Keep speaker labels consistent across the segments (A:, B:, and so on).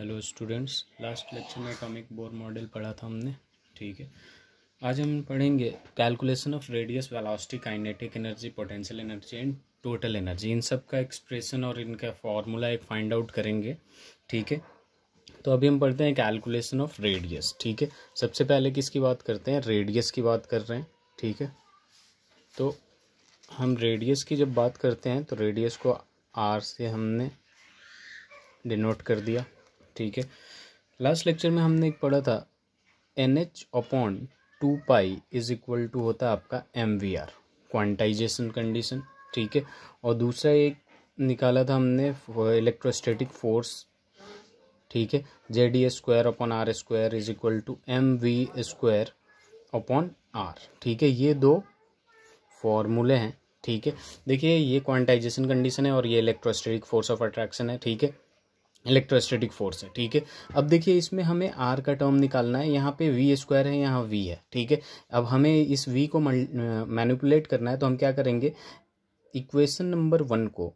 A: hello students last lecture में एक Bohr model पढ़ा था हमने ठीक है आज हम पढ़ेंगे calculation of radius velocity kinetic energy potential energy and total energy इन सब का एक्सप्रेशन और इनका फॉर्मूला एक फाइंड आउट करेंगे ठीक है तो अभी हम पढ़ते हैं कैलकुलेशन ऑफ रेडियस ठीक है सबसे पहले किसकी बात करते हैं रेडियस की बात कर रहे हैं ठीक है तो हम रेडियस की जब बात करते हैं तो रेडियस को आर से हमने डिनोट कर दिया ठीक है लास्ट लेक्चर में हमने एक पढ़ा था n h upon two pi is equal to होता है आपका m v r quantization condition ठीक है और दूसरा एक निकाला था हमने इलेक्ट्रोस्टेटिक फोर्स ठीक है z e square upon r square is equal to m v square upon r ठीक है ये दो फॉर्मूले हैं ठीक है देखिए ये क्वांटाइजेशन कंडीशन है और ये इलेक्ट्रोस्टेटिक फोर्स ऑफ अट्रैक्शन है ठीक है इलेक्ट्रोस्टैटिक फोर्स है ठीक है अब देखिए इसमें हमें आर का टर्म निकालना है यहाँ पे वी स्क्वायर है यहाँ वी है ठीक है अब हमें इस वी को मैनिपुलेट करना है तो हम क्या करेंगे इक्वेशन नंबर वन को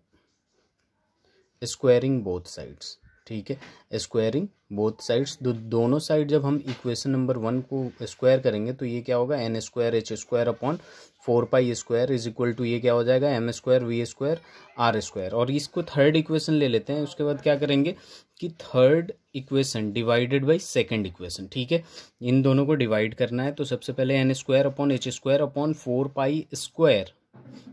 A: स्क्वायरिंग बोथ साइड्स ठीक है स्क्वायरिंग बोथ साइड्स दो, दोनों साइड जब हम इक्वेशन नंबर वन को स्क्वायर करेंगे तो ये क्या होगा n square h square upon four pi square is equal to ये क्या हो जाएगा m square v square r square और इसको थर्ड इक्वेशन ले लेते हैं उसके बाद क्या करेंगे कि third equation divided by second equation ठीक है इन दोनों को डिवाइड करना है तो सबसे पहले n square upon h square upon four pi square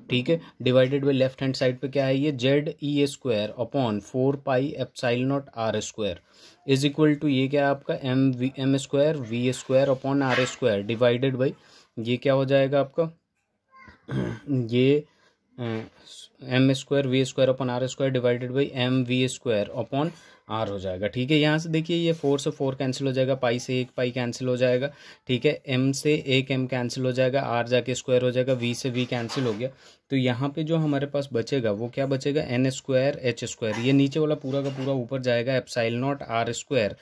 A: ठीक है divided by left hand side पे क्या है ये z e square upon four pi epsilon naught r square is equal to ये क्या है आपका m v m square v a square upon r square divided by ये क्या हो जाएगा आपका ये m square v square upon r square divided by m v square upon r हो जाएगा ठीक है यहाँ से देखिए ये फोर से फोर कैंसिल हो जाएगा पाई से एक पाई कैंसिल हो जाएगा ठीक है एम से एक एम कैंसिल हो जाएगा आर जाके स्क्वायर हो जाएगा वी से वी कैंसिल हो गया तो यहाँ पे जो हमारे पास बचेगा वो क्या बचेगा एन स्क्वायर एच स्क्वायर ये नीचे वाला पूरा का पूरा ऊपर जाएगा epsilon naught r square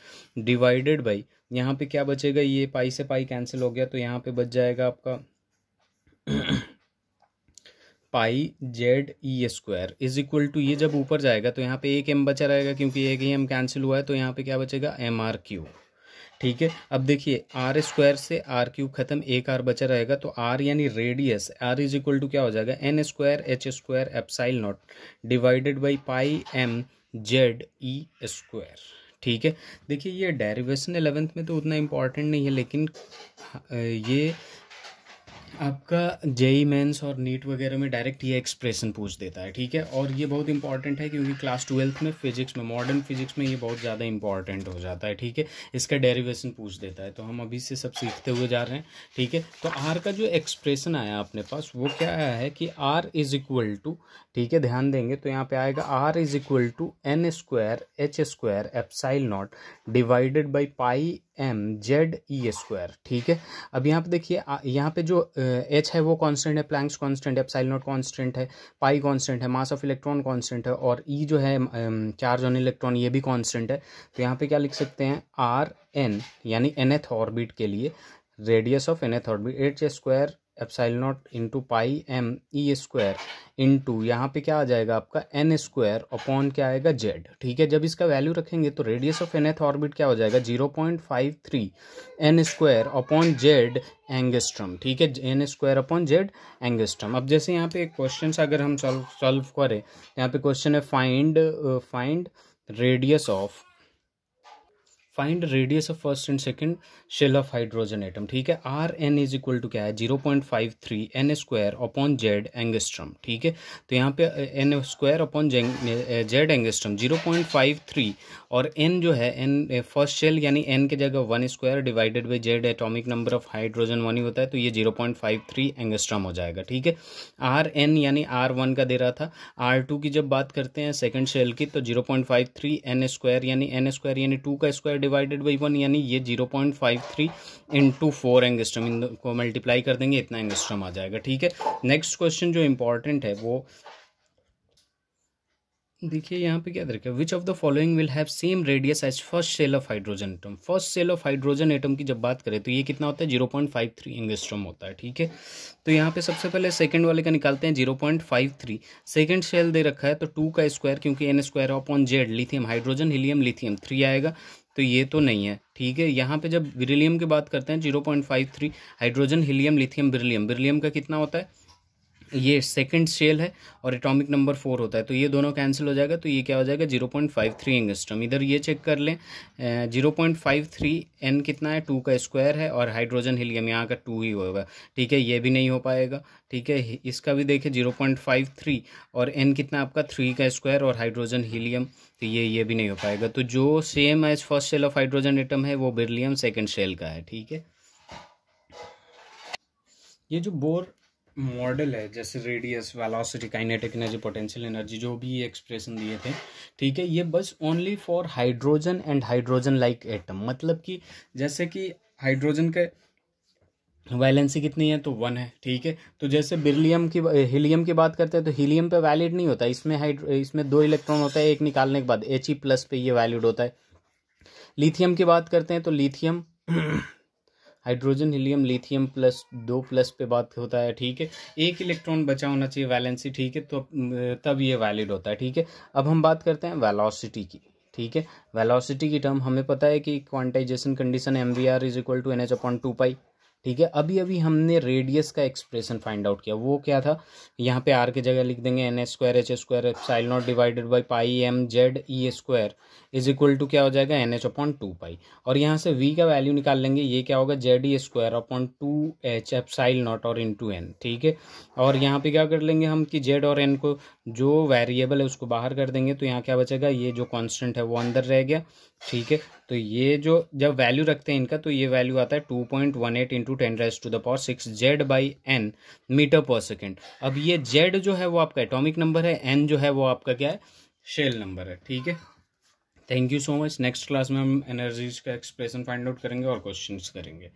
A: divided by यहाँ पे क्या बचेगा ये पाई से पाई कैंसिल हो गया तो यहाँ पे बच जाएगा आपका pi z e square is equal to ये जब ऊपर जाएगा तो यहाँ पे एक एम बचा रहेगा क्योंकि एक ही एम कैंसिल हुआ है तो यहाँ पे क्या बचेगा एम आर क्यू ठीक है अब देखिए आर स्क्वायर से आर क्यूब खत्म एक आर बचा रहेगा तो आर यानी radius r is equal to क्या हो जाएगा n square h square epsilon naught divided by pi m Z e square ठीक है देखिए ये डेरिवेशन एलेवेंथ में तो उतना इम्पॉर्टेंट नहीं है लेकिन ये आपका जेई मेंस e और नीट वगैरह में डायरेक्ट ये एक्सप्रेशन पूछ देता है ठीक है और ये बहुत इंपॉर्टेंट है क्योंकि क्लास ट्वेल्थ में फिजिक्स में मॉडर्न फिजिक्स में ये बहुत ज़्यादा इंपॉर्टेंट हो जाता है ठीक है इसका डेरिवेशन पूछ देता है तो हम अभी से सब सीखते हुए जा रहे हैं ठीक है तो आर का जो एक्सप्रेशन आया अपने पास वो क्या आया है कि आर इज इक्वल टू ठीक है ध्यान देंगे तो यहाँ पे आएगा r is equal to n square h square epsilon naught divided by pi m Z e square ठीक है अब यहाँ पे देखिए यहाँ पे जो एच है वो कांस्टेंट है प्लैंक्स कांस्टेंट है एप्साइल नॉट कांस्टेंट है पाई कांस्टेंट है मास ऑफ इलेक्ट्रॉन कांस्टेंट है और ई e जो है चार्ज ऑन इलेक्ट्रॉन ये भी कांस्टेंट है तो यहाँ पे क्या लिख सकते हैं आर एन यानी एनएथ ऑर्बिट के लिए radius of nth orbit h square epsilon naught into pi m e square into यहाँ पे क्या आ जाएगा आपका एन स्क्वायर अपॉन क्या आएगा जेड ठीक है जब इसका वैल्यू रखेंगे तो रेडियस ऑफ एनथ ऑर्बिट क्या हो जाएगा zero point five three n square upon z angstrom ठीक है n square upon z angstrom अब जैसे यहाँ पे एक क्वेश्चन अगर हम सॉल्व सॉल्व करें यहाँ पे क्वेश्चन है find find radius of find radius of first and second shell of hydrogen atom ठीक है r n is equal to क्या है zero point five three n square upon z angstrom ठीक है तो यहाँ पे n square upon z angstrom zero point five three और एन जो है एन फर्स्ट शेल यानी एन के जगह one square divided by z atomic number of hydrogen one ही होता है तो ये zero point five three angstrom हो जाएगा ठीक है आर एन यानी आर वन का दे रहा था आर टू की जब बात करते हैं सेकेंड शेल की तो zero point five three n square यानी एन स्क्वायर यानी टू का स्क्वायर डिवाइडेड बाई वन यानी ये zero point five three into four angstrom इनको मल्टीप्लाई कर देंगे इतना एंगस्ट्रम आ जाएगा ठीक है नेक्स्ट क्वेश्चन जो इंपॉर्टेंट है वो देखिए यहाँ पे क्या देखिए which of the following will have same radius as first shell of hydrogen atom first shell of hydrogen atom की जब बात करें तो ये कितना होता है zero point five three angstrom होता है ठीक है तो यहाँ पे सबसे पहले सेकंड वाले का निकालते हैं zero point five three second shell दे रखा है तो टू का स्क्वायर क्योंकि n square of on Z lithium hydrogen helium lithium three आएगा तो ये तो नहीं है ठीक है यहाँ पे जब बिरिलियम की बात करते हैं zero point five three hydrogen helium lithium beryllium beryllium का कितना होता है ये सेकंड शेल है और एटॉमिक नंबर फोर होता है तो ये दोनों कैंसिल हो जाएगा तो ये क्या हो जाएगा zero point five three angstrom इधर ये चेक कर लें zero point five three n कितना है टू का स्क्वायर है और हाइड्रोजन हीलियम यहाँ का टू ही होगा ठीक है ये भी नहीं हो पाएगा ठीक है इसका भी देखें जीरो पॉइंट फाइव थ्री और एन कितना आपका थ्री का स्क्वायर और हाइड्रोजन हीलियम तो ये ये भी नहीं हो पाएगा तो जो same as first shell of hydrogen atom है वो बिरलियम सेकेंड सेल का है ठीक है ये जो बोर मॉडल है जैसे radius velocity kinetic energy potential energy जो भी एक्सप्रेशन दिए थे ठीक है ये बस only for hydrogen and hydrogen like atom मतलब कि जैसे कि हाइड्रोजन के वैलेंसी कितनी है तो वन है ठीक है तो जैसे बिरलियम की हीलियम की बात करते हैं तो हीलियम पे वैलिड नहीं होता इसमें हाइड्रो इसमें दो इलेक्ट्रॉन होता है एक निकालने के बाद एच ई प्लस पे ये वैलिड होता है लिथियम की बात करते हैं तो lithium hydrogen helium lithium plus दो प्लस पे बात होता है ठीक है एक इलेक्ट्रॉन बचा होना चाहिए वैलेंसी ठीक है तो तब ये वैलिड होता है ठीक है अब हम बात करते हैं वेलोसिटी की ठीक है वेलोसिटी की टर्म हमें पता है कि quantization condition m v r is equal to n h upon two pi ठीक है अभी अभी हमने रेडियस का एक्सप्रेशन फाइंड आउट किया वो क्या था यहाँ पे आर की जगह लिख देंगे n s square h square epsilon naught divided by pi m Z e square is equal to क्या हो जाएगा n h upon two pi और यहाँ से वी का वैल्यू निकाल लेंगे ये क्या होगा Z e square upon two h f epsilon naught और इन टू एन ठीक है और यहाँ पे क्या कर लेंगे हम कि जेड और एन को जो वेरिएबल है उसको बाहर कर देंगे तो यहाँ क्या बचेगा ये जो कॉन्स्टेंट है वो अंदर रह गया ठीक है तो ये जो जब वैल्यू रखते हैं इनका तो ये वैल्यू आता है two point one eight two ten raise to the power six Z by n meter per second अब ये जेड जो है वो आपका एटॉमिक नंबर है एन जो है वो आपका क्या है शेल नंबर है ठीक है thank you so much next class में हम एनर्जीज का एक्सप्रेशन फाइंड आउट करेंगे और क्वेश्चंस करेंगे